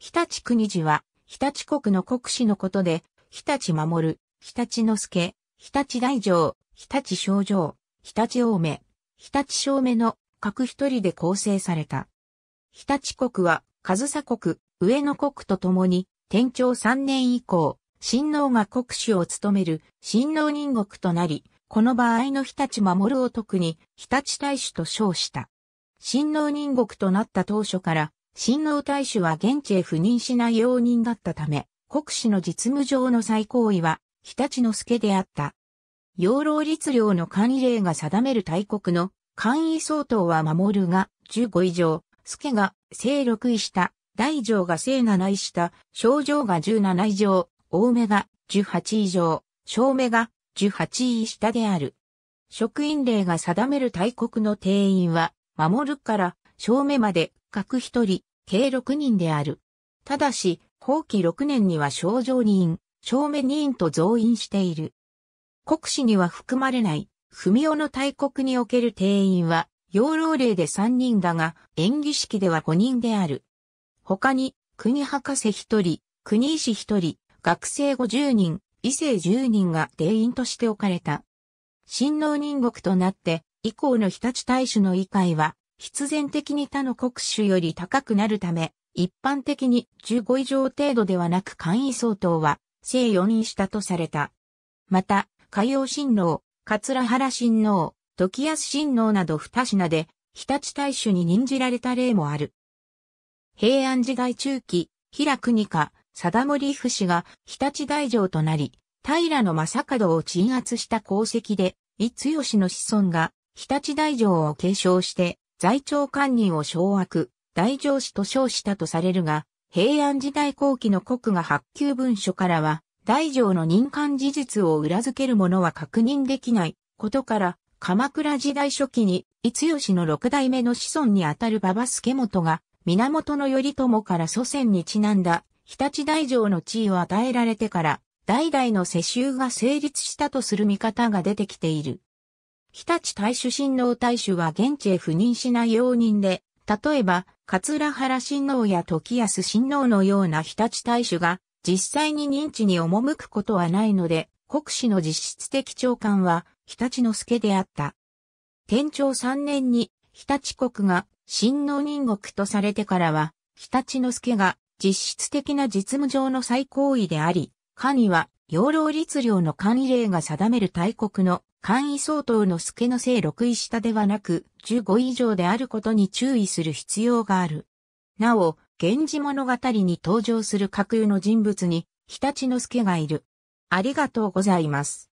日立国寺は、日立国の国士のことで、日立守、日立之助、日立大城、日立少城、日立大目、日立正目の各一人で構成された。日立国は、上総国、上野国と共に、天長三年以降、新王が国主を務める新王人国となり、この場合の日立守を特に日立大使と称した。新王人国となった当初から親王大使は現地へ赴任しない容認だったため、国史の実務上の最高位は、日立之助であった。養老律令の管理令が定める大国の官位相当は守るが、15以上、助が正6位下、大上が正7位下、小上が17以上、大目が18以上、小目が18位下である。職員令が定める大国の定員は、守るから、小目まで各一人計6人である。ただし、法期6年には少女人、少女人と増員している。国史には含まれない、文雄の大国における定員は、養老令で3人だが、演技式では5人である。他に、国博士1人、国医師1人、学生50人、異性10人が定員として置かれた。新能人国となって、以降の日立大使の委会は、必然的に他の国種より高くなるため、一般的に15以上程度ではなく簡易相当は、正4位たとされた。また、海洋神郎、桂原神郎、時安神郎など二品で、日立大主に任じられた例もある。平安時代中期、平国家、貞森府氏が日立大城となり、平の正門を鎮圧した功績で、伊津義の子孫が日立大城を継承して、在庁官人を掌握、大上司と称したとされるが、平安時代後期の国が発給文書からは、大乗の任官事実を裏付けるものは確認できないことから、鎌倉時代初期に、五吉の六代目の子孫にあたる馬場助元が、源頼朝から祖先にちなんだ、日立大乗の地位を与えられてから、代々の世襲が成立したとする見方が出てきている。日立大主親王大主は現地へ赴任しない容人で、例えば、桂原親王や時安親王のような日立大主が、実際に認知に赴くことはないので、国史の実質的長官は、日立之助であった。天朝3年に、日立国が、親王人国とされてからは、日立之助が、実質的な実務上の最高位であり、には、養老律令の管理令が定める大国の官位相当の助の正6位下ではなく15以上であることに注意する必要がある。なお、源氏物語に登場する架空の人物に、日立之助がいる。ありがとうございます。